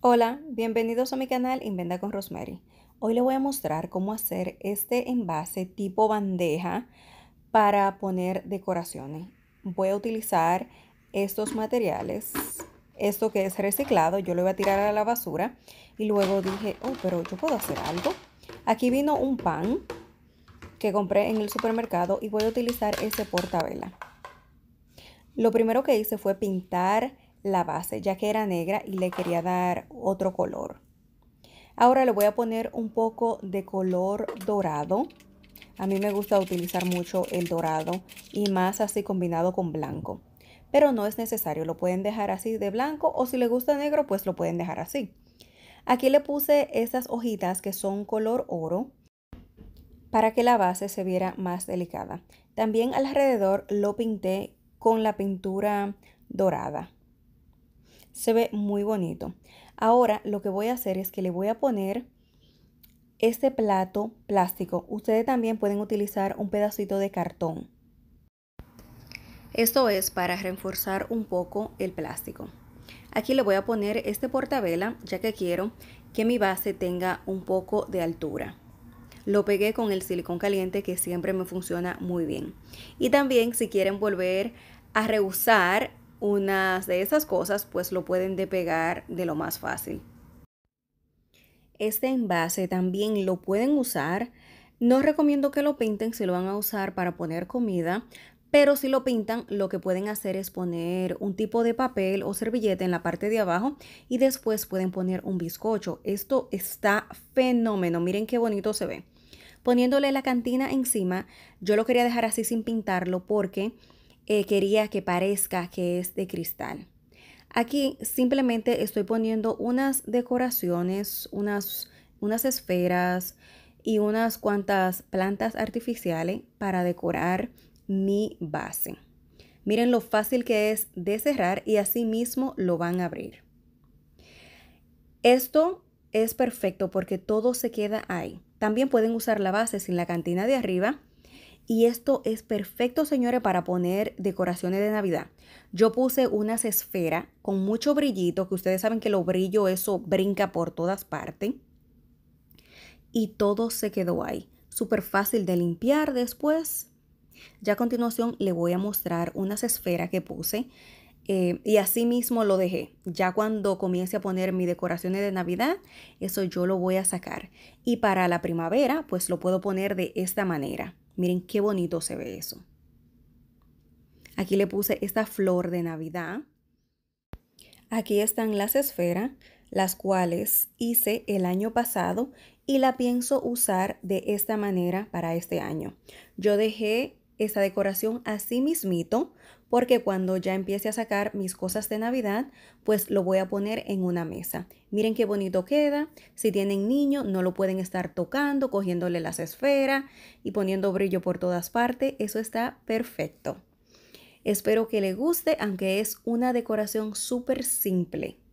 Hola, bienvenidos a mi canal Inventa con Rosemary. Hoy les voy a mostrar cómo hacer este envase tipo bandeja para poner decoraciones. Voy a utilizar estos materiales, esto que es reciclado, yo lo voy a tirar a la basura y luego dije, oh, pero yo puedo hacer algo. Aquí vino un pan que compré en el supermercado y voy a utilizar ese portabela. Lo primero que hice fue pintar la base ya que era negra y le quería dar otro color. Ahora le voy a poner un poco de color dorado. A mí me gusta utilizar mucho el dorado y más así combinado con blanco. Pero no es necesario, lo pueden dejar así de blanco o si le gusta negro pues lo pueden dejar así. Aquí le puse esas hojitas que son color oro para que la base se viera más delicada. También alrededor lo pinté con la pintura dorada. Se ve muy bonito. Ahora lo que voy a hacer es que le voy a poner este plato plástico. Ustedes también pueden utilizar un pedacito de cartón. Esto es para reforzar un poco el plástico. Aquí le voy a poner este portabela ya que quiero que mi base tenga un poco de altura. Lo pegué con el silicón caliente que siempre me funciona muy bien. Y también si quieren volver a rehusar unas de esas cosas, pues lo pueden pegar de lo más fácil. Este envase también lo pueden usar. No recomiendo que lo pinten si lo van a usar para poner comida, pero si lo pintan, lo que pueden hacer es poner un tipo de papel o servilleta en la parte de abajo y después pueden poner un bizcocho. Esto está fenómeno. Miren qué bonito se ve. Poniéndole la cantina encima, yo lo quería dejar así sin pintarlo porque eh, quería que parezca que es de cristal. Aquí simplemente estoy poniendo unas decoraciones, unas, unas esferas y unas cuantas plantas artificiales para decorar mi base. Miren lo fácil que es de cerrar y así mismo lo van a abrir. Esto es perfecto porque todo se queda ahí. También pueden usar la base sin la cantina de arriba y esto es perfecto, señores, para poner decoraciones de Navidad. Yo puse unas esferas con mucho brillito, que ustedes saben que lo brillo eso brinca por todas partes. Y todo se quedó ahí. Súper fácil de limpiar después. Ya a continuación le voy a mostrar unas esferas que puse eh, y así mismo lo dejé. Ya cuando comience a poner mis decoraciones de Navidad, eso yo lo voy a sacar. Y para la primavera, pues lo puedo poner de esta manera. Miren qué bonito se ve eso. Aquí le puse esta flor de Navidad. Aquí están las esferas, las cuales hice el año pasado y la pienso usar de esta manera para este año. Yo dejé esa decoración así mismito porque cuando ya empiece a sacar mis cosas de Navidad, pues lo voy a poner en una mesa. Miren qué bonito queda. Si tienen niño, no lo pueden estar tocando, cogiéndole las esferas y poniendo brillo por todas partes. Eso está perfecto. Espero que le guste, aunque es una decoración súper simple.